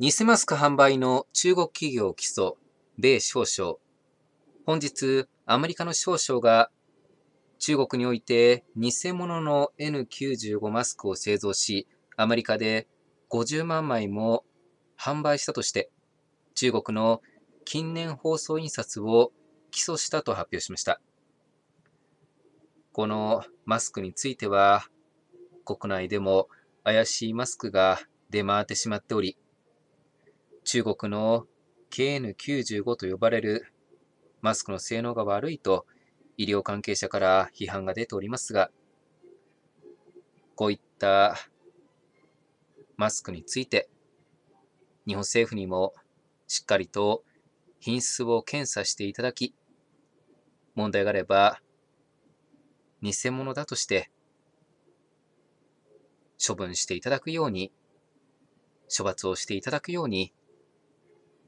偽マスク販売の中国企業起訴、米少将。本日、アメリカの少将が中国において偽物の N95 マスクを製造し、アメリカで50万枚も販売したとして、中国の近年放送印刷を起訴したと発表しました。このマスクについては、国内でも怪しいマスクが出回ってしまっており、中国の KN95 と呼ばれるマスクの性能が悪いと医療関係者から批判が出ておりますが、こういったマスクについて、日本政府にもしっかりと品質を検査していただき、問題があれば、偽物だとして処分していただくように、処罰をしていただくように